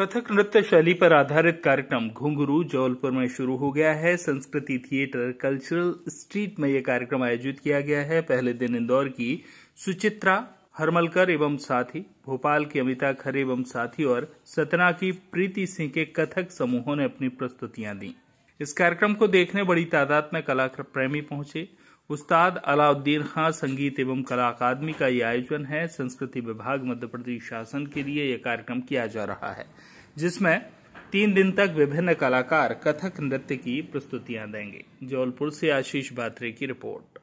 कथक नृत्य शैली पर आधारित कार्यक्रम घुंगरू जौलपुर में शुरू हो गया है संस्कृति थिएटर कल्चरल स्ट्रीट में यह कार्यक्रम आयोजित किया गया है पहले दिन इंदौर की सुचित्रा हरमलकर एवं साथी भोपाल की अमिता खरे एवं साथी और सतना की प्रीति सिंह के कथक समूहों ने अपनी प्रस्तुतियां दी इस कार्यक्रम को देखने बड़ी तादाद में कला प्रेमी पहुंचे उस्ताद अलाउद्दीन खां संगीत एवं कला अकादमी का ये आयोजन है संस्कृति विभाग मध्य प्रदेश शासन के लिए यह कार्यक्रम किया जा रहा है जिसमें तीन दिन तक विभिन्न कलाकार कथक नृत्य की प्रस्तुतियां देंगे जौलपुर से आशीष बात्रे की रिपोर्ट